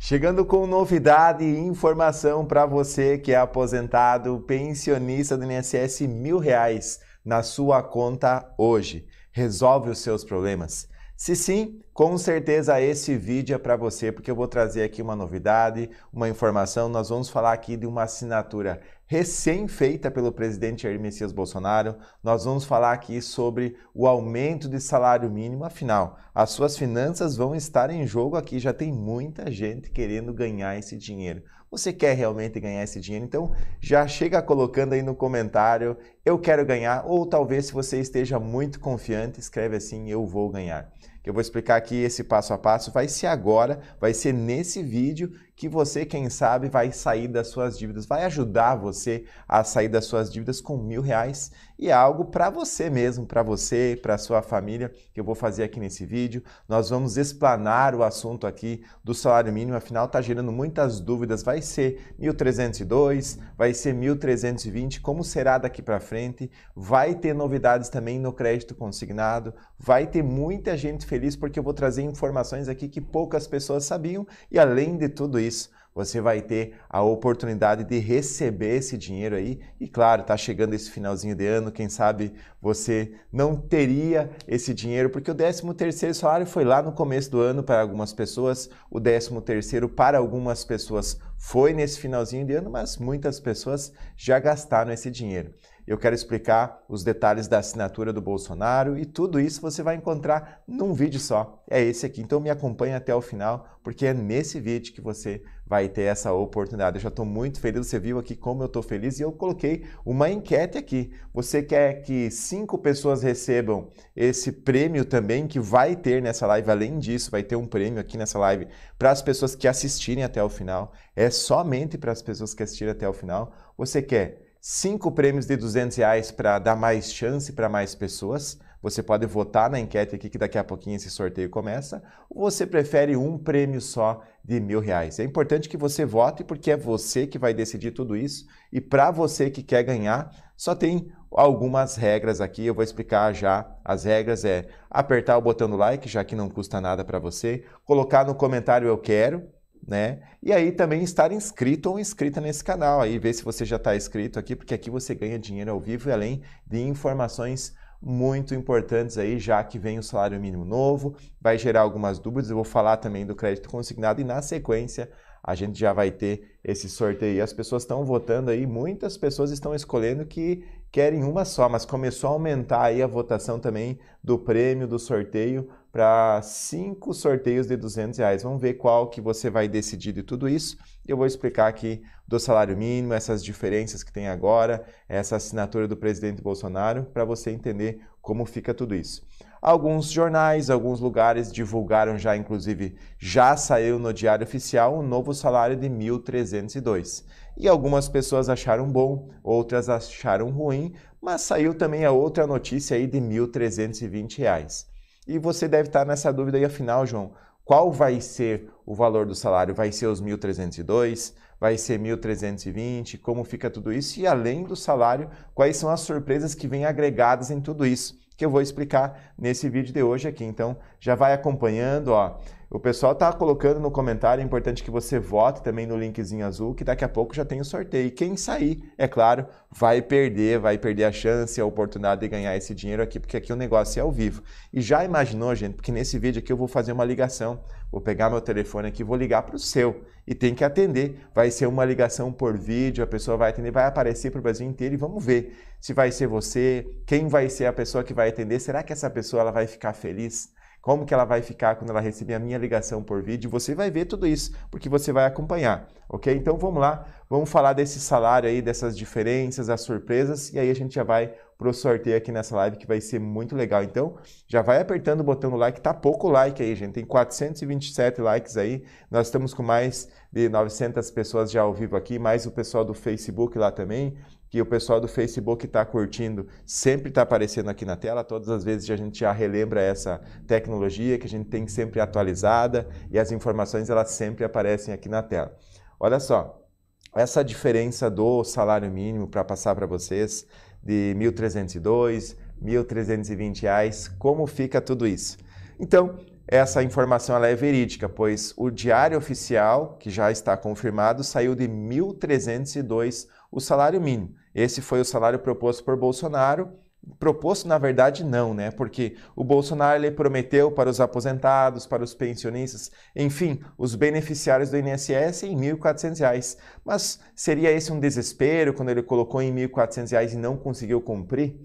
Chegando com novidade e informação para você que é aposentado, pensionista do INSS, mil reais na sua conta hoje. Resolve os seus problemas. Se sim, com certeza esse vídeo é para você, porque eu vou trazer aqui uma novidade, uma informação. Nós vamos falar aqui de uma assinatura recém-feita pelo presidente Jair Messias Bolsonaro. Nós vamos falar aqui sobre o aumento de salário mínimo, afinal, as suas finanças vão estar em jogo aqui, já tem muita gente querendo ganhar esse dinheiro. Você quer realmente ganhar esse dinheiro? Então já chega colocando aí no comentário, eu quero ganhar, ou talvez se você esteja muito confiante, escreve assim, eu vou ganhar. Eu vou explicar aqui esse passo a passo, vai ser agora, vai ser nesse vídeo que você, quem sabe, vai sair das suas dívidas, vai ajudar você a sair das suas dívidas com mil reais e é algo para você mesmo, para você, para sua família, que eu vou fazer aqui nesse vídeo. Nós vamos explanar o assunto aqui do salário mínimo, afinal está gerando muitas dúvidas. Vai ser 1.302, vai ser 1.320, como será daqui para frente? Vai ter novidades também no crédito consignado, vai ter muita gente feliz porque eu vou trazer informações aqui que poucas pessoas sabiam e além de tudo isso, isso, você vai ter a oportunidade de receber esse dinheiro aí. E claro, tá chegando esse finalzinho de ano, quem sabe você não teria esse dinheiro, porque o 13 terceiro salário foi lá no começo do ano para algumas pessoas, o 13 terceiro para algumas pessoas foi nesse finalzinho de ano, mas muitas pessoas já gastaram esse dinheiro. Eu quero explicar os detalhes da assinatura do Bolsonaro e tudo isso você vai encontrar num vídeo só. É esse aqui. Então me acompanhe até o final, porque é nesse vídeo que você vai ter essa oportunidade. Eu já estou muito feliz, você viu aqui como eu estou feliz e eu coloquei uma enquete aqui. Você quer que cinco pessoas recebam esse prêmio também que vai ter nessa live? Além disso, vai ter um prêmio aqui nessa live para as pessoas que assistirem até o final. É somente para as pessoas que assistirem até o final. Você quer cinco prêmios de 200 reais para dar mais chance para mais pessoas. Você pode votar na enquete aqui que daqui a pouquinho esse sorteio começa. Ou você prefere um prêmio só de mil reais? É importante que você vote porque é você que vai decidir tudo isso. E para você que quer ganhar, só tem algumas regras aqui. Eu vou explicar já. As regras é apertar o botão do like, já que não custa nada para você, colocar no comentário eu quero né? E aí também estar inscrito ou inscrita nesse canal aí, ver se você já está inscrito aqui, porque aqui você ganha dinheiro ao vivo e além de informações muito importantes aí, já que vem o salário mínimo novo, vai gerar algumas dúvidas, eu vou falar também do crédito consignado e na sequência a gente já vai ter esse sorteio. As pessoas estão votando aí, muitas pessoas estão escolhendo que querem uma só, mas começou a aumentar aí a votação também do prêmio, do sorteio, para cinco sorteios de 200 reais. Vamos ver qual que você vai decidir de tudo isso. Eu vou explicar aqui do salário mínimo, essas diferenças que tem agora, essa assinatura do presidente Bolsonaro, para você entender como fica tudo isso. Alguns jornais, alguns lugares divulgaram já, inclusive, já saiu no Diário Oficial um novo salário de 1.302. E algumas pessoas acharam bom, outras acharam ruim, mas saiu também a outra notícia aí de R$ 1.320. E você deve estar nessa dúvida aí, afinal, João, qual vai ser o valor do salário? Vai ser os 1.302? Vai ser 1.320? Como fica tudo isso? E além do salário, quais são as surpresas que vêm agregadas em tudo isso? que eu vou explicar nesse vídeo de hoje aqui. Então, já vai acompanhando, ó. O pessoal tá colocando no comentário, é importante que você vote também no linkzinho azul, que daqui a pouco já tem o sorteio. E quem sair, é claro, vai perder, vai perder a chance, a oportunidade de ganhar esse dinheiro aqui, porque aqui o negócio é ao vivo. E já imaginou, gente, porque nesse vídeo aqui eu vou fazer uma ligação Vou pegar meu telefone aqui, vou ligar para o seu e tem que atender. Vai ser uma ligação por vídeo, a pessoa vai atender, vai aparecer para o Brasil inteiro e vamos ver se vai ser você, quem vai ser a pessoa que vai atender. Será que essa pessoa ela vai ficar feliz? Como que ela vai ficar quando ela receber a minha ligação por vídeo? Você vai ver tudo isso, porque você vai acompanhar, ok? Então vamos lá, vamos falar desse salário aí, dessas diferenças, as surpresas, e aí a gente já vai para o sorteio aqui nessa live, que vai ser muito legal. Então, já vai apertando o botão do like, tá pouco like aí, gente. Tem 427 likes aí. Nós estamos com mais de 900 pessoas já ao vivo aqui, mais o pessoal do Facebook lá também, que o pessoal do Facebook está curtindo, sempre está aparecendo aqui na tela. Todas as vezes a gente já relembra essa tecnologia que a gente tem sempre atualizada e as informações elas sempre aparecem aqui na tela. Olha só, essa diferença do salário mínimo para passar para vocês de 1.302, 1.320 reais, como fica tudo isso? Então, essa informação ela é verídica, pois o diário oficial, que já está confirmado, saiu de 1.302 o salário mínimo. Esse foi o salário proposto por Bolsonaro Proposto, na verdade, não, né? Porque o Bolsonaro ele prometeu para os aposentados, para os pensionistas, enfim, os beneficiários do INSS em R$ 1.400. Mas seria esse um desespero quando ele colocou em R$ 1.400 e não conseguiu cumprir?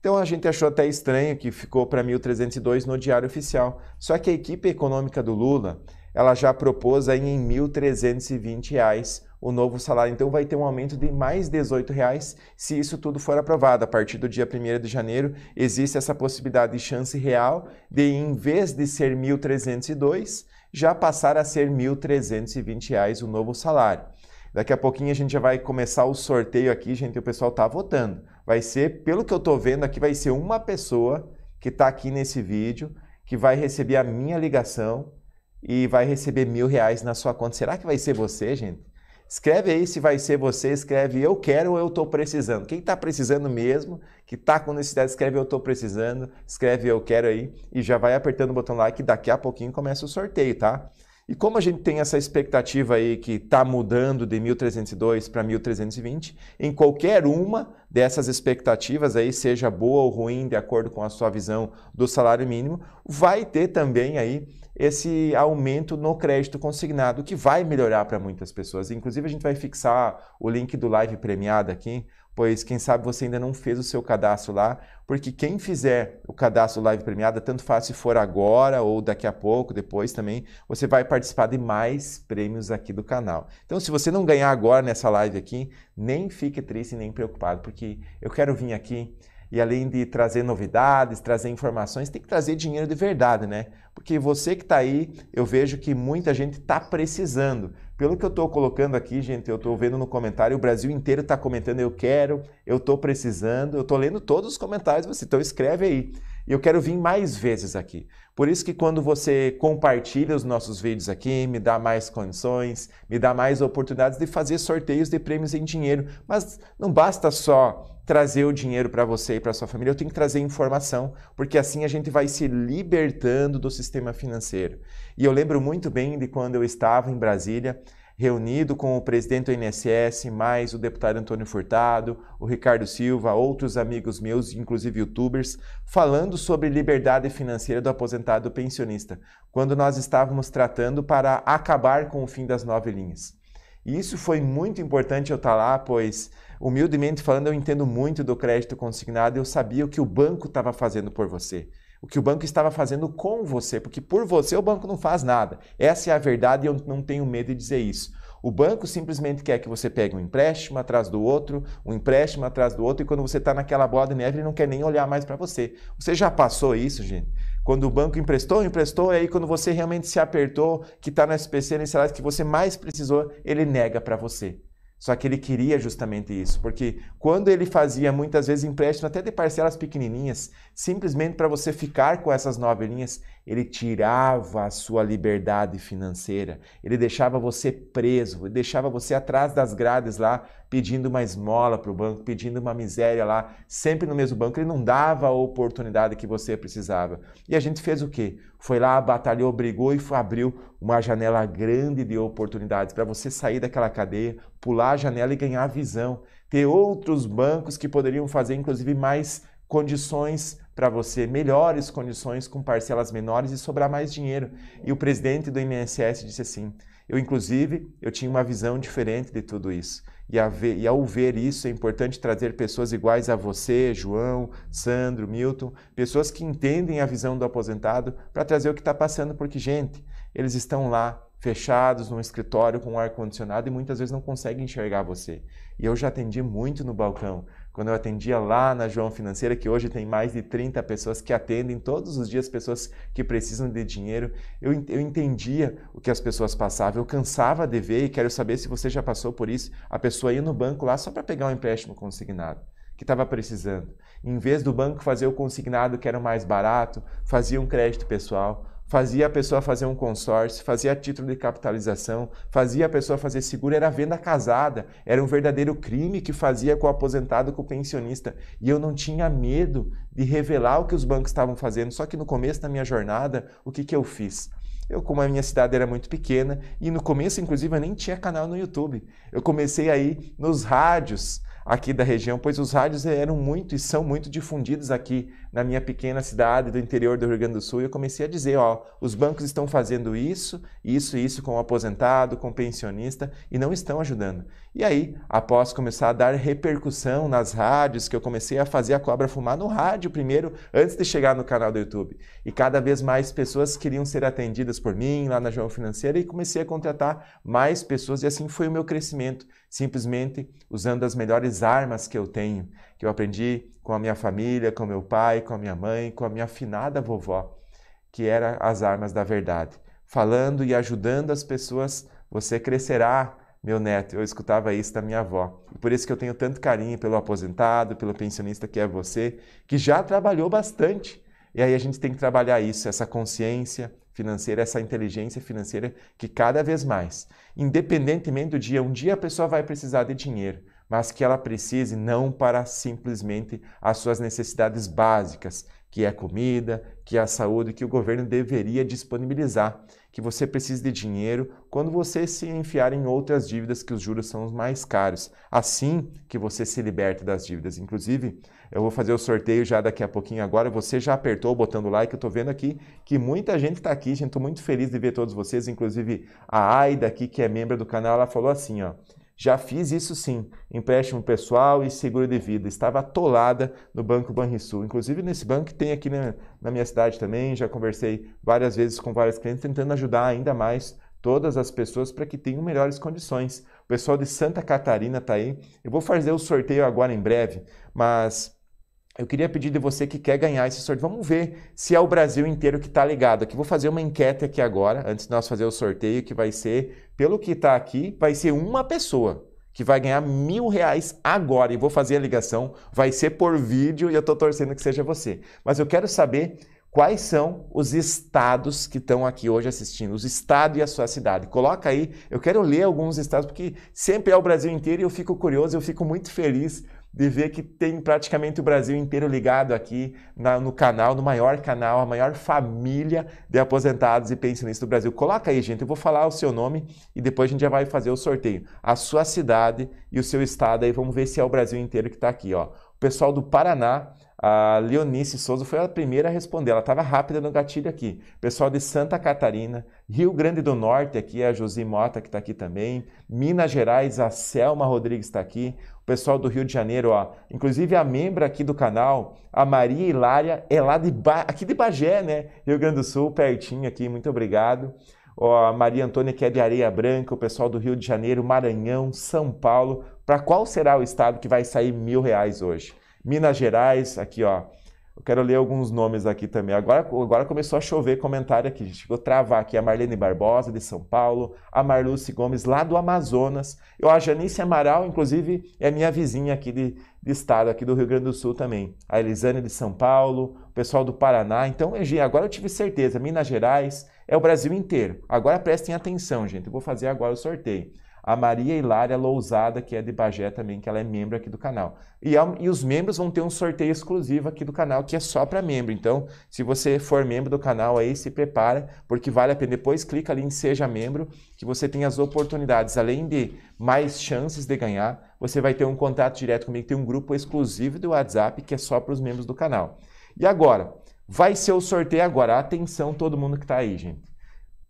Então a gente achou até estranho que ficou para 1.302 no Diário Oficial. Só que a equipe econômica do Lula ela já propôs aí em R$ 1.320 o novo salário. Então vai ter um aumento de mais R$ 18,00 se isso tudo for aprovado. A partir do dia 1 de janeiro, existe essa possibilidade e chance real de, em vez de ser R$ 1.302, já passar a ser R$ 1.320 o novo salário. Daqui a pouquinho a gente já vai começar o sorteio aqui, gente, o pessoal está votando. Vai ser, pelo que eu estou vendo aqui, vai ser uma pessoa que está aqui nesse vídeo que vai receber a minha ligação e vai receber mil reais na sua conta. Será que vai ser você, gente? Escreve aí se vai ser você, escreve eu quero ou eu estou precisando. Quem está precisando mesmo, que está com necessidade, escreve eu estou precisando, escreve eu quero aí e já vai apertando o botão like, daqui a pouquinho começa o sorteio, tá? E como a gente tem essa expectativa aí que está mudando de 1302 para 1320, em qualquer uma dessas expectativas aí, seja boa ou ruim, de acordo com a sua visão do salário mínimo, vai ter também aí esse aumento no crédito consignado, que vai melhorar para muitas pessoas. Inclusive, a gente vai fixar o link do live premiado aqui, pois quem sabe você ainda não fez o seu cadastro lá, porque quem fizer o cadastro live premiada, tanto faz se for agora ou daqui a pouco, depois também, você vai participar de mais prêmios aqui do canal. Então, se você não ganhar agora nessa live aqui, nem fique triste nem preocupado, porque eu quero vir aqui e além de trazer novidades, trazer informações, tem que trazer dinheiro de verdade, né? Porque você que está aí, eu vejo que muita gente está precisando. Pelo que eu estou colocando aqui, gente, eu estou vendo no comentário, o Brasil inteiro está comentando, eu quero, eu estou precisando, eu estou lendo todos os comentários, você, então escreve aí. E eu quero vir mais vezes aqui. Por isso que quando você compartilha os nossos vídeos aqui, me dá mais condições, me dá mais oportunidades de fazer sorteios de prêmios em dinheiro. Mas não basta só trazer o dinheiro para você e para sua família, eu tenho que trazer informação, porque assim a gente vai se libertando do sistema financeiro. E eu lembro muito bem de quando eu estava em Brasília, reunido com o presidente do INSS, mais o deputado Antônio Furtado, o Ricardo Silva, outros amigos meus, inclusive youtubers, falando sobre liberdade financeira do aposentado pensionista, quando nós estávamos tratando para acabar com o fim das nove linhas. E isso foi muito importante eu estar tá lá, pois, humildemente falando, eu entendo muito do crédito consignado, eu sabia o que o banco estava fazendo por você o que o banco estava fazendo com você, porque por você o banco não faz nada. Essa é a verdade e eu não tenho medo de dizer isso. O banco simplesmente quer que você pegue um empréstimo atrás do outro, um empréstimo atrás do outro, e quando você está naquela bola de neve, ele não quer nem olhar mais para você. Você já passou isso, gente? Quando o banco emprestou, emprestou, e aí quando você realmente se apertou, que está no SPC, nesse lado que você mais precisou, ele nega para você. Só que ele queria justamente isso, porque quando ele fazia muitas vezes empréstimo até de parcelas pequenininhas, simplesmente para você ficar com essas nove linhas, ele tirava a sua liberdade financeira, ele deixava você preso, ele deixava você atrás das grades lá pedindo uma esmola para o banco, pedindo uma miséria lá, sempre no mesmo banco. Ele não dava a oportunidade que você precisava. E a gente fez o quê? Foi lá, batalhou, brigou e abriu uma janela grande de oportunidades para você sair daquela cadeia, pular a janela e ganhar visão. Ter outros bancos que poderiam fazer, inclusive, mais condições para você, melhores condições com parcelas menores e sobrar mais dinheiro. E o presidente do INSS disse assim: eu, inclusive, eu tinha uma visão diferente de tudo isso. E, ver, e, ao ver isso, é importante trazer pessoas iguais a você, João, Sandro, Milton, pessoas que entendem a visão do aposentado para trazer o que está passando, porque, gente, eles estão lá, fechados, num escritório com ar-condicionado e muitas vezes não conseguem enxergar você. E eu já atendi muito no balcão quando eu atendia lá na João Financeira, que hoje tem mais de 30 pessoas que atendem todos os dias pessoas que precisam de dinheiro, eu, eu entendia o que as pessoas passavam, eu cansava de ver e quero saber se você já passou por isso, a pessoa ia no banco lá só para pegar um empréstimo consignado que estava precisando. Em vez do banco fazer o consignado que era mais barato, fazia um crédito pessoal fazia a pessoa fazer um consórcio, fazia título de capitalização, fazia a pessoa fazer seguro, era venda casada, era um verdadeiro crime que fazia com o aposentado, com o pensionista. E eu não tinha medo de revelar o que os bancos estavam fazendo, só que no começo da minha jornada, o que, que eu fiz? Eu, como a minha cidade era muito pequena, e no começo, inclusive, eu nem tinha canal no YouTube. Eu comecei aí nos rádios aqui da região, pois os rádios eram muito e são muito difundidos aqui na minha pequena cidade do interior do Rio Grande do Sul, eu comecei a dizer, ó, os bancos estão fazendo isso, isso e isso com o aposentado, com o pensionista e não estão ajudando. E aí, após começar a dar repercussão nas rádios, que eu comecei a fazer a cobra fumar no rádio primeiro, antes de chegar no canal do YouTube. E cada vez mais pessoas queriam ser atendidas por mim lá na João Financeira e comecei a contratar mais pessoas e assim foi o meu crescimento, simplesmente usando as melhores armas que eu tenho, que eu aprendi com a minha família, com meu pai, com a minha mãe, com a minha afinada vovó, que era as armas da verdade. Falando e ajudando as pessoas, você crescerá, meu neto. Eu escutava isso da minha avó. por isso que eu tenho tanto carinho pelo aposentado, pelo pensionista que é você, que já trabalhou bastante. E aí a gente tem que trabalhar isso, essa consciência financeira, essa inteligência financeira que cada vez mais, independentemente do dia, um dia a pessoa vai precisar de dinheiro mas que ela precise não para simplesmente as suas necessidades básicas, que é a comida, que é a saúde, que o governo deveria disponibilizar, que você precise de dinheiro quando você se enfiar em outras dívidas que os juros são os mais caros, assim que você se liberta das dívidas. Inclusive, eu vou fazer o sorteio já daqui a pouquinho agora, você já apertou botando like, eu estou vendo aqui que muita gente está aqui, gente, estou muito feliz de ver todos vocês, inclusive a Aida aqui, que é membro do canal, ela falou assim, ó, já fiz isso sim, empréstimo pessoal e seguro de vida. Estava atolada no Banco Banrisul. Inclusive nesse banco que tem aqui na, na minha cidade também, já conversei várias vezes com vários clientes, tentando ajudar ainda mais todas as pessoas para que tenham melhores condições. O pessoal de Santa Catarina está aí. Eu vou fazer o sorteio agora em breve, mas eu queria pedir de você que quer ganhar esse sorteio. Vamos ver se é o Brasil inteiro que está ligado aqui. Vou fazer uma enquete aqui agora, antes de nós fazer o sorteio, que vai ser, pelo que está aqui, vai ser uma pessoa que vai ganhar mil reais agora. E vou fazer a ligação, vai ser por vídeo e eu estou torcendo que seja você. Mas eu quero saber quais são os estados que estão aqui hoje assistindo, os estados e a sua cidade. Coloca aí, eu quero ler alguns estados, porque sempre é o Brasil inteiro e eu fico curioso, eu fico muito feliz de ver que tem praticamente o Brasil inteiro ligado aqui na, no canal, no maior canal, a maior família de aposentados e pensionistas do Brasil. Coloca aí, gente, eu vou falar o seu nome e depois a gente já vai fazer o sorteio. A sua cidade e o seu estado aí, vamos ver se é o Brasil inteiro que está aqui, ó. O pessoal do Paraná, a Leonice Souza foi a primeira a responder, ela estava rápida no gatilho aqui. Pessoal de Santa Catarina, Rio Grande do Norte aqui, a Josi Mota que está aqui também, Minas Gerais, a Selma Rodrigues está aqui, pessoal do Rio de Janeiro, ó. Inclusive a membra aqui do canal, a Maria Hilária, é lá de ba... aqui de Bagé, né? Rio Grande do Sul, pertinho aqui, muito obrigado. Ó, a Maria Antônia, que é de Areia Branca, o pessoal do Rio de Janeiro, Maranhão, São Paulo. Para qual será o estado que vai sair mil reais hoje? Minas Gerais, aqui, ó. Eu quero ler alguns nomes aqui também. Agora, agora começou a chover comentário aqui, gente. Vou travar aqui a Marlene Barbosa, de São Paulo, a Marluce Gomes, lá do Amazonas. Eu, a Janice Amaral, inclusive, é minha vizinha aqui de, de estado, aqui do Rio Grande do Sul também. A Elisane de São Paulo, o pessoal do Paraná. Então, agora eu tive certeza, Minas Gerais, é o Brasil inteiro. Agora prestem atenção, gente. Eu vou fazer agora o sorteio a Maria Hilária Lousada, que é de Bagé também, que ela é membro aqui do canal. E, é e os membros vão ter um sorteio exclusivo aqui do canal, que é só para membro. Então, se você for membro do canal aí, se prepara, porque vale a pena. Depois clica ali em Seja Membro, que você tem as oportunidades, além de mais chances de ganhar, você vai ter um contato direto comigo, tem um grupo exclusivo do WhatsApp que é só para os membros do canal. E agora, vai ser o sorteio agora. Atenção todo mundo que está aí, gente.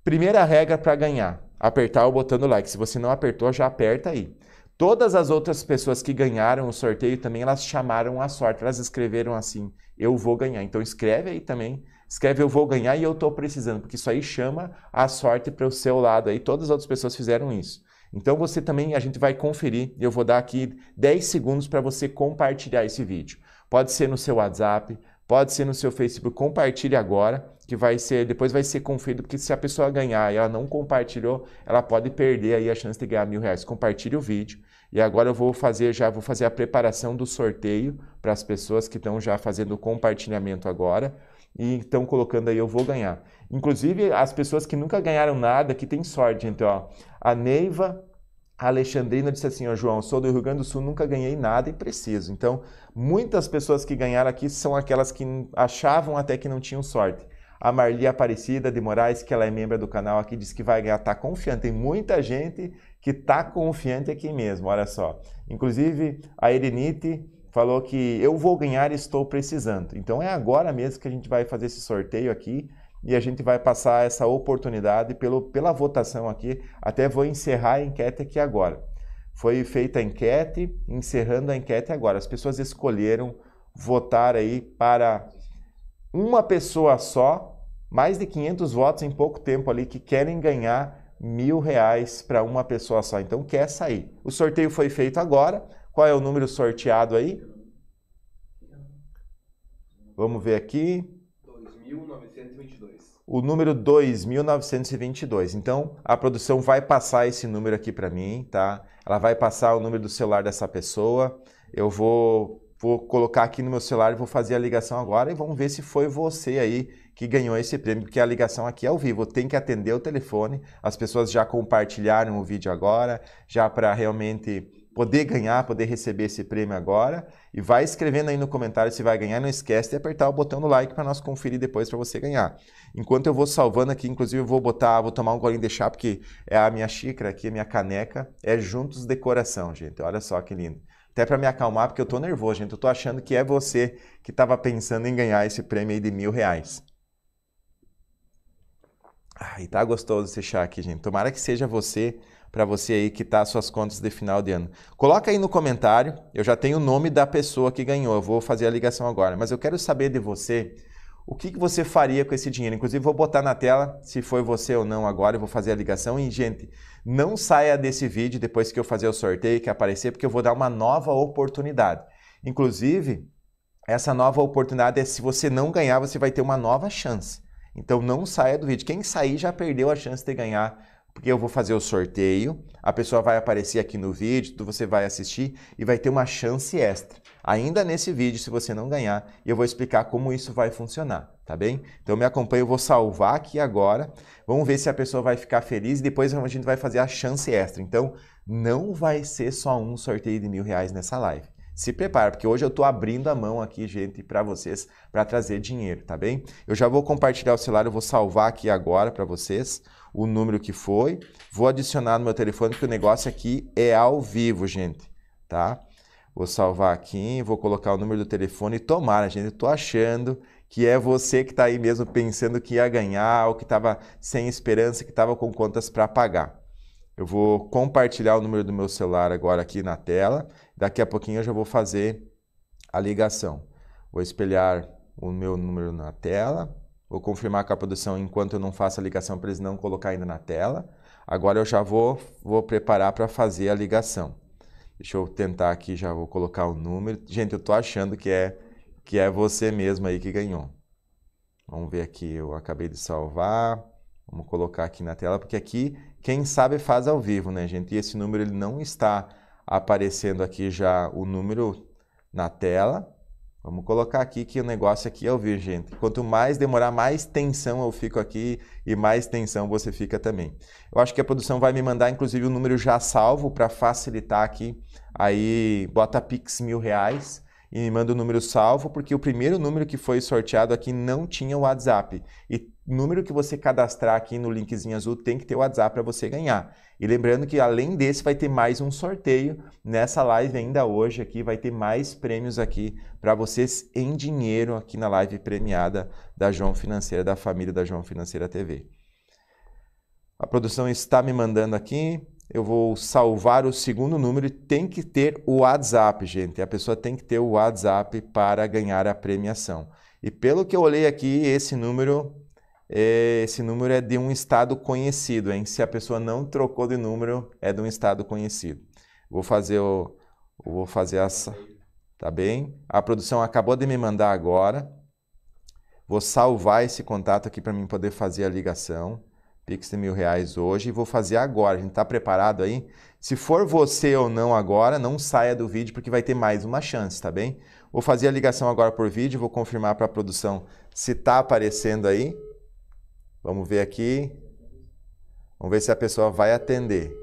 Primeira regra para ganhar apertar o botão do like. Se você não apertou, já aperta aí. Todas as outras pessoas que ganharam o sorteio também, elas chamaram a sorte, elas escreveram assim, eu vou ganhar. Então escreve aí também, escreve eu vou ganhar e eu estou precisando, porque isso aí chama a sorte para o seu lado aí. Todas as outras pessoas fizeram isso. Então você também, a gente vai conferir, eu vou dar aqui 10 segundos para você compartilhar esse vídeo. Pode ser no seu WhatsApp, Pode ser no seu Facebook, compartilhe agora, que vai ser, depois vai ser conferido, porque se a pessoa ganhar e ela não compartilhou, ela pode perder aí a chance de ganhar mil reais. Compartilhe o vídeo. E agora eu vou fazer já, vou fazer a preparação do sorteio para as pessoas que estão já fazendo o compartilhamento agora e estão colocando aí eu vou ganhar. Inclusive as pessoas que nunca ganharam nada, que tem sorte, então, ó, a Neiva a Alexandrina disse assim: Ó, oh, João, sou do Rio Grande do Sul, nunca ganhei nada e preciso. Então, muitas pessoas que ganharam aqui são aquelas que achavam até que não tinham sorte. A Marli Aparecida de Moraes, que ela é membro do canal aqui, diz que vai ganhar, tá confiante. Tem muita gente que tá confiante aqui mesmo, olha só. Inclusive, a Erenite falou que eu vou ganhar e estou precisando. Então, é agora mesmo que a gente vai fazer esse sorteio aqui e a gente vai passar essa oportunidade pelo, pela votação aqui. Até vou encerrar a enquete aqui agora. Foi feita a enquete, encerrando a enquete agora. As pessoas escolheram votar aí para uma pessoa só, mais de 500 votos em pouco tempo ali que querem ganhar mil reais para uma pessoa só. Então quer sair. O sorteio foi feito agora. Qual é o número sorteado aí? Vamos ver aqui. 2922. O número 2922. Então, a produção vai passar esse número aqui para mim, tá? Ela vai passar o número do celular dessa pessoa. Eu vou vou colocar aqui no meu celular e vou fazer a ligação agora e vamos ver se foi você aí que ganhou esse prêmio, porque a ligação aqui é ao vivo, tem que atender o telefone. As pessoas já compartilharam o vídeo agora, já para realmente poder ganhar, poder receber esse prêmio agora. E vai escrevendo aí no comentário se vai ganhar. Não esquece de apertar o botão do like para nós conferir depois para você ganhar. Enquanto eu vou salvando aqui, inclusive eu vou botar, vou tomar um golinho de chá, porque é a minha xícara aqui, a minha caneca. É Juntos Decoração, gente. Olha só que lindo até para me acalmar, porque eu tô nervoso, gente. Eu tô achando que é você que estava pensando em ganhar esse prêmio aí de mil reais. Ai, tá gostoso esse chá aqui, gente. Tomara que seja você para você aí que tá suas contas de final de ano. Coloca aí no comentário, eu já tenho o nome da pessoa que ganhou, eu vou fazer a ligação agora, mas eu quero saber de você o que, que você faria com esse dinheiro. Inclusive, vou botar na tela se foi você ou não agora, eu vou fazer a ligação. E, gente, não saia desse vídeo depois que eu fazer o sorteio, que aparecer, porque eu vou dar uma nova oportunidade. Inclusive, essa nova oportunidade é se você não ganhar, você vai ter uma nova chance. Então não saia do vídeo. Quem sair já perdeu a chance de ganhar porque eu vou fazer o sorteio, a pessoa vai aparecer aqui no vídeo, você vai assistir e vai ter uma chance extra. Ainda nesse vídeo, se você não ganhar, eu vou explicar como isso vai funcionar, tá bem? Então me acompanha, eu vou salvar aqui agora. Vamos ver se a pessoa vai ficar feliz e depois a gente vai fazer a chance extra. Então não vai ser só um sorteio de mil reais nessa live se prepara, porque hoje eu estou abrindo a mão aqui, gente, para vocês, para trazer dinheiro, tá bem? Eu já vou compartilhar o celular, eu vou salvar aqui agora para vocês o número que foi. Vou adicionar no meu telefone, porque o negócio aqui é ao vivo, gente, tá? Vou salvar aqui, vou colocar o número do telefone e tomara, gente, eu tô achando que é você que está aí mesmo pensando que ia ganhar ou que estava sem esperança, que estava com contas para pagar. Eu vou compartilhar o número do meu celular agora aqui na tela Daqui a pouquinho eu já vou fazer a ligação. Vou espelhar o meu número na tela, vou confirmar com a produção enquanto eu não faço a ligação para eles não colocar ainda na tela. Agora eu já vou, vou preparar para fazer a ligação. Deixa eu tentar aqui, já vou colocar o número. Gente, eu estou achando que é, que é você mesmo aí que ganhou. Vamos ver aqui, eu acabei de salvar. Vamos colocar aqui na tela, porque aqui quem sabe faz ao vivo, né, gente? E esse número ele não está aparecendo aqui já o número na tela. Vamos colocar aqui que o negócio aqui é ouvir, gente. Quanto mais demorar, mais tensão eu fico aqui e mais tensão você fica também. Eu acho que a produção vai me mandar, inclusive, o um número já salvo para facilitar aqui. Aí bota Pix mil reais e me manda o um número salvo, porque o primeiro número que foi sorteado aqui não tinha o WhatsApp. E número que você cadastrar aqui no linkzinho azul tem que ter o WhatsApp para você ganhar. E lembrando que além desse vai ter mais um sorteio nessa live ainda hoje aqui, vai ter mais prêmios aqui para vocês em dinheiro aqui na live premiada da João Financeira, da família da João Financeira TV. A produção está me mandando aqui, eu vou salvar o segundo número e tem que ter o WhatsApp, gente. A pessoa tem que ter o WhatsApp para ganhar a premiação. E pelo que eu olhei aqui, esse número é, esse número é de um estado conhecido, hein? Se a pessoa não trocou de número, é de um estado conhecido. Vou fazer o, vou fazer essa, tá bem? A produção acabou de me mandar agora. Vou salvar esse contato aqui para mim poder fazer a ligação. Pix de mil reais hoje e vou fazer agora. A gente está preparado aí? Se for você ou não agora, não saia do vídeo porque vai ter mais uma chance, tá bem? Vou fazer a ligação agora por vídeo, vou confirmar para a produção se está aparecendo aí. Vamos ver aqui. Vamos ver se a pessoa vai atender.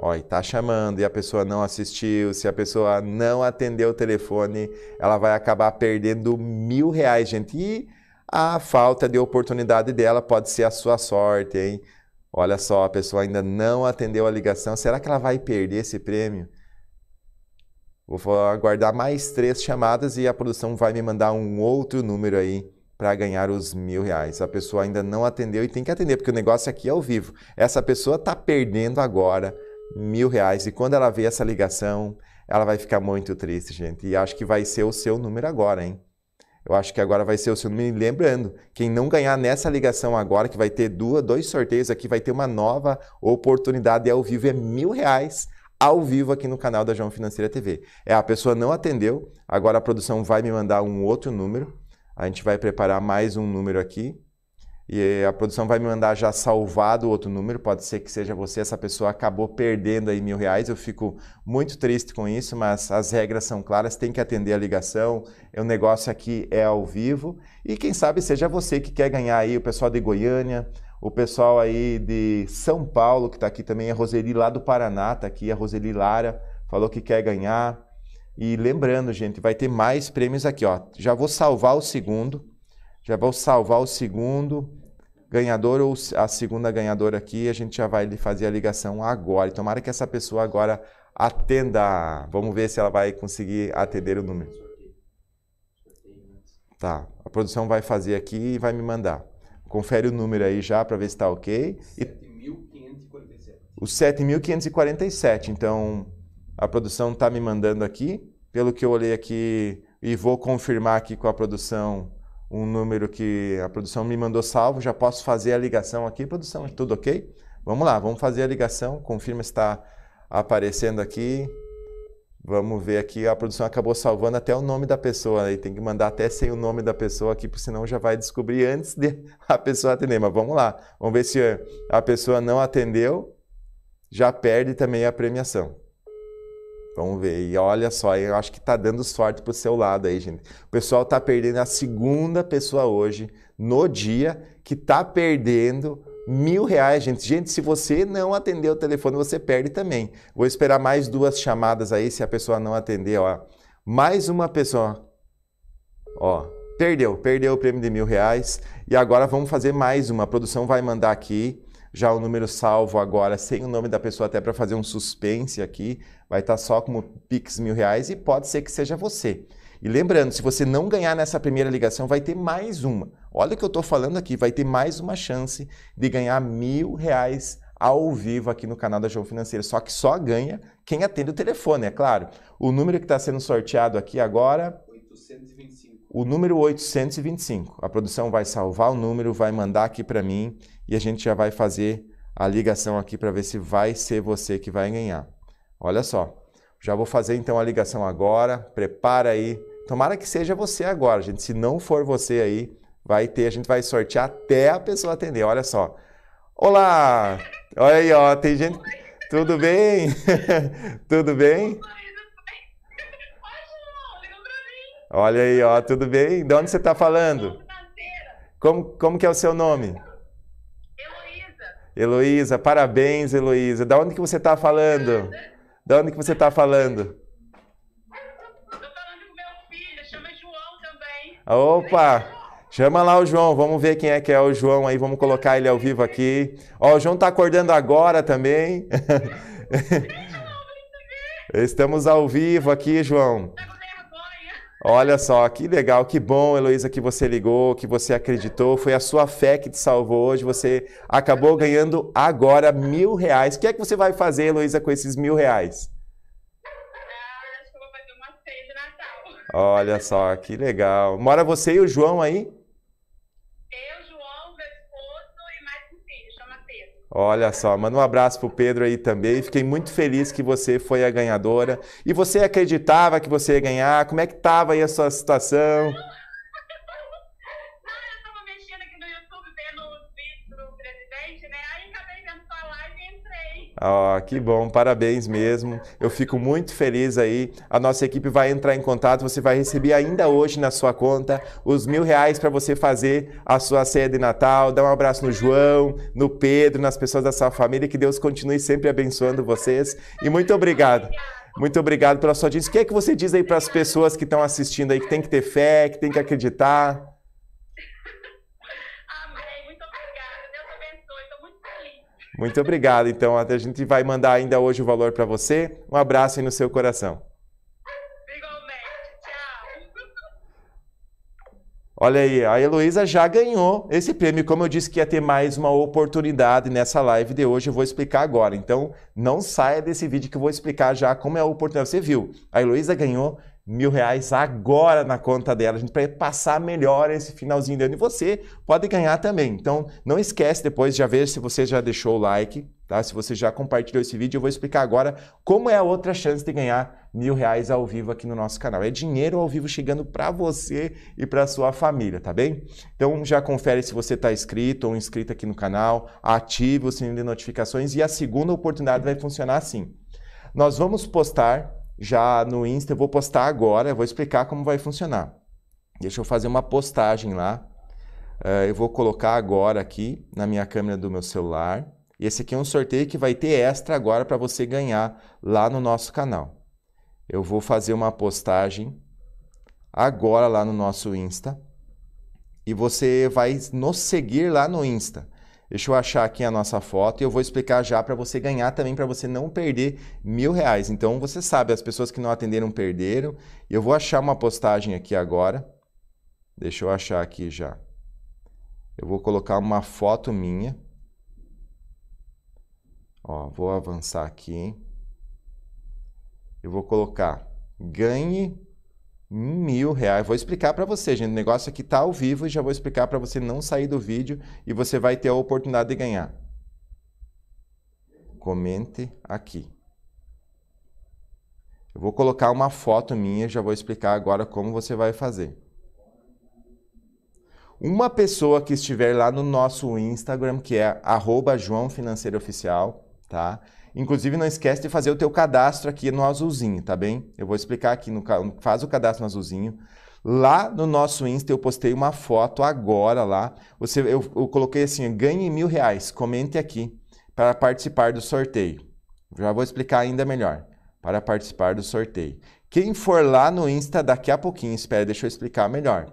Ó, está tá chamando e a pessoa não assistiu. Se a pessoa não atendeu o telefone, ela vai acabar perdendo mil reais, gente. E a falta de oportunidade dela pode ser a sua sorte, hein? Olha só, a pessoa ainda não atendeu a ligação. Será que ela vai perder esse prêmio? Vou aguardar mais três chamadas e a produção vai me mandar um outro número aí para ganhar os mil reais. A pessoa ainda não atendeu e tem que atender, porque o negócio aqui é ao vivo. Essa pessoa está perdendo agora mil reais e quando ela vê essa ligação, ela vai ficar muito triste, gente. E acho que vai ser o seu número agora, hein? Eu acho que agora vai ser o seu número. Lembrando, quem não ganhar nessa ligação agora, que vai ter duas, dois sorteios aqui, vai ter uma nova oportunidade ao vivo, é mil reais ao vivo aqui no canal da João Financeira TV. É, a pessoa não atendeu, agora a produção vai me mandar um outro número. A gente vai preparar mais um número aqui e a produção vai me mandar já salvado outro número, pode ser que seja você, essa pessoa acabou perdendo aí mil reais, eu fico muito triste com isso, mas as regras são claras, tem que atender a ligação, o negócio aqui é ao vivo, e quem sabe seja você que quer ganhar aí, o pessoal de Goiânia, o pessoal aí de São Paulo, que está aqui também, a Roseli lá do Paraná, está aqui, a Roseli Lara, falou que quer ganhar, e lembrando, gente, vai ter mais prêmios aqui, ó, já vou salvar o segundo, já vou salvar o segundo, ganhador ou a segunda ganhadora aqui, a gente já vai fazer a ligação agora. E tomara que essa pessoa agora atenda. Vamos ver se ela vai conseguir atender o número. Tá, a produção vai fazer aqui e vai me mandar. Confere o número aí já para ver se está ok. E... O 7.547. Então, a produção está me mandando aqui. Pelo que eu olhei aqui e vou confirmar aqui com a produção um número que a produção me mandou salvo, já posso fazer a ligação aqui, produção, é tudo ok? Vamos lá, vamos fazer a ligação, confirma se está aparecendo aqui. Vamos ver aqui, a produção acabou salvando até o nome da pessoa, aí tem que mandar até sem o nome da pessoa aqui, porque senão já vai descobrir antes de a pessoa atender. Mas vamos lá, vamos ver se a pessoa não atendeu, já perde também a premiação. Vamos ver. E olha só, eu acho que tá dando sorte pro seu lado aí, gente. O pessoal tá perdendo a segunda pessoa hoje, no dia, que tá perdendo mil reais, gente. Gente, se você não atender o telefone, você perde também. Vou esperar mais duas chamadas aí, se a pessoa não atender, ó. Mais uma pessoa. Ó, perdeu, perdeu o prêmio de mil reais. E agora vamos fazer mais uma. A produção vai mandar aqui já o número salvo agora, sem o nome da pessoa, até para fazer um suspense aqui, vai estar tá só como Pix mil reais e pode ser que seja você. E lembrando, se você não ganhar nessa primeira ligação, vai ter mais uma. Olha o que eu estou falando aqui, vai ter mais uma chance de ganhar mil reais ao vivo aqui no canal da João Financeira Só que só ganha quem atende o telefone, é claro. O número que está sendo sorteado aqui agora. 825. O número 825. A produção vai salvar o número, vai mandar aqui para mim e a gente já vai fazer a ligação aqui para ver se vai ser você que vai ganhar. Olha só, já vou fazer então a ligação agora, prepara aí. Tomara que seja você agora, gente. Se não for você aí, vai ter, a gente vai sortear até a pessoa atender. Olha só. Olá! Olha aí, ó, tem gente. Tudo bem? tudo bem? Olha aí, ó, tudo bem? De onde você está falando? Como, como que é o seu nome? Heloísa, parabéns, Heloísa. Da onde que você está falando? Da onde que você está falando? Estou falando com meu filho, chama João também. Opa! Chama lá o João, vamos ver quem é que é o João aí, vamos colocar ele ao vivo aqui. Ó, o João está acordando agora também. Estamos ao vivo aqui, João. Tá Olha só, que legal, que bom, Heloísa, que você ligou, que você acreditou. Foi a sua fé que te salvou hoje. Você acabou ganhando agora mil reais. O que é que você vai fazer, Heloísa, com esses mil reais? Ah, acho que eu vou fazer uma de Natal. Olha só, que legal. Mora você e o João aí? Olha só, manda um abraço pro Pedro aí também. Fiquei muito feliz que você foi a ganhadora. E você acreditava que você ia ganhar? Como é que tava aí a sua situação? Oh, que bom, parabéns mesmo. Eu fico muito feliz aí. A nossa equipe vai entrar em contato. Você vai receber ainda hoje na sua conta os mil reais para você fazer a sua ceia de Natal. Dá um abraço no João, no Pedro, nas pessoas da sua família. Que Deus continue sempre abençoando vocês. E muito obrigado. Muito obrigado pela sua audiência. O que é que você diz aí para as pessoas que estão assistindo aí, que tem que ter fé, que tem que acreditar? Muito obrigado. Então, a gente vai mandar ainda hoje o valor para você. Um abraço aí no seu coração. Olha aí, a Heloísa já ganhou esse prêmio. Como eu disse que ia ter mais uma oportunidade nessa live de hoje, eu vou explicar agora. Então, não saia desse vídeo que eu vou explicar já como é a oportunidade. Você viu, a Heloísa ganhou mil reais agora na conta dela. A gente passar melhor esse finalzinho de ano e você pode ganhar também. Então, não esquece depois de ver se você já deixou o like, tá? Se você já compartilhou esse vídeo, eu vou explicar agora como é a outra chance de ganhar mil reais ao vivo aqui no nosso canal. É dinheiro ao vivo chegando para você e para sua família, tá bem? Então já confere se você está inscrito ou inscrito aqui no canal, ative o sininho de notificações e a segunda oportunidade vai funcionar assim. Nós vamos postar já no Insta, eu vou postar agora, eu vou explicar como vai funcionar. Deixa eu fazer uma postagem lá. Uh, eu vou colocar agora aqui na minha câmera do meu celular. E esse aqui é um sorteio que vai ter extra agora para você ganhar lá no nosso canal. Eu vou fazer uma postagem agora lá no nosso Insta. E você vai nos seguir lá no Insta. Deixa eu achar aqui a nossa foto e eu vou explicar já para você ganhar também, para você não perder mil reais. Então você sabe, as pessoas que não atenderam perderam. Eu vou achar uma postagem aqui agora. Deixa eu achar aqui já. Eu vou colocar uma foto minha. Ó, vou avançar aqui. Eu vou colocar ganhe Mil reais. Vou explicar para você, gente. O negócio aqui tá ao vivo e já vou explicar para você não sair do vídeo e você vai ter a oportunidade de ganhar. Comente aqui. Eu vou colocar uma foto minha, e já vou explicar agora como você vai fazer. Uma pessoa que estiver lá no nosso Instagram, que é @joãofinanceirooficial, tá? Inclusive, não esquece de fazer o teu cadastro aqui no azulzinho, tá bem? Eu vou explicar aqui, no, faz o cadastro no azulzinho. Lá no nosso Insta eu postei uma foto agora lá. Você, eu, eu coloquei assim, ganhe mil reais, comente aqui para participar do sorteio. Já vou explicar ainda melhor para participar do sorteio. Quem for lá no Insta daqui a pouquinho, espera, deixa eu explicar melhor.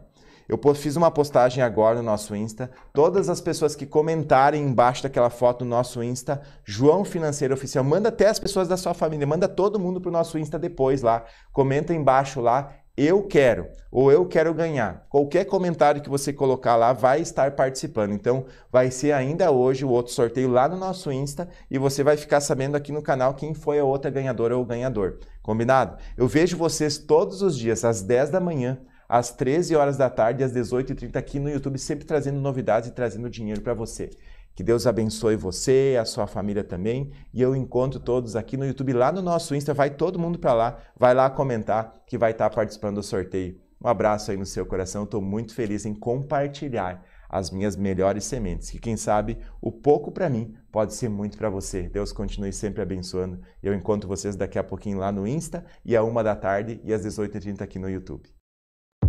Eu fiz uma postagem agora no nosso Insta. Todas as pessoas que comentarem embaixo daquela foto no nosso Insta, João Financeiro Oficial, manda até as pessoas da sua família, manda todo mundo pro nosso Insta depois lá. Comenta embaixo lá, eu quero ou eu quero ganhar. Qualquer comentário que você colocar lá vai estar participando. Então, vai ser ainda hoje o outro sorteio lá no nosso Insta e você vai ficar sabendo aqui no canal quem foi a outra ganhadora ou ganhador. Combinado? Eu vejo vocês todos os dias às 10 da manhã às 13 horas da tarde e às 18h30 aqui no YouTube, sempre trazendo novidades e trazendo dinheiro para você. Que Deus abençoe você, a sua família também. E eu encontro todos aqui no YouTube, lá no nosso Insta. Vai todo mundo para lá, vai lá comentar que vai estar tá participando do sorteio. Um abraço aí no seu coração. Estou muito feliz em compartilhar as minhas melhores sementes, que quem sabe o pouco para mim pode ser muito para você. Deus continue sempre abençoando. Eu encontro vocês daqui a pouquinho lá no Insta e a uma da tarde e às 18h30 aqui no YouTube.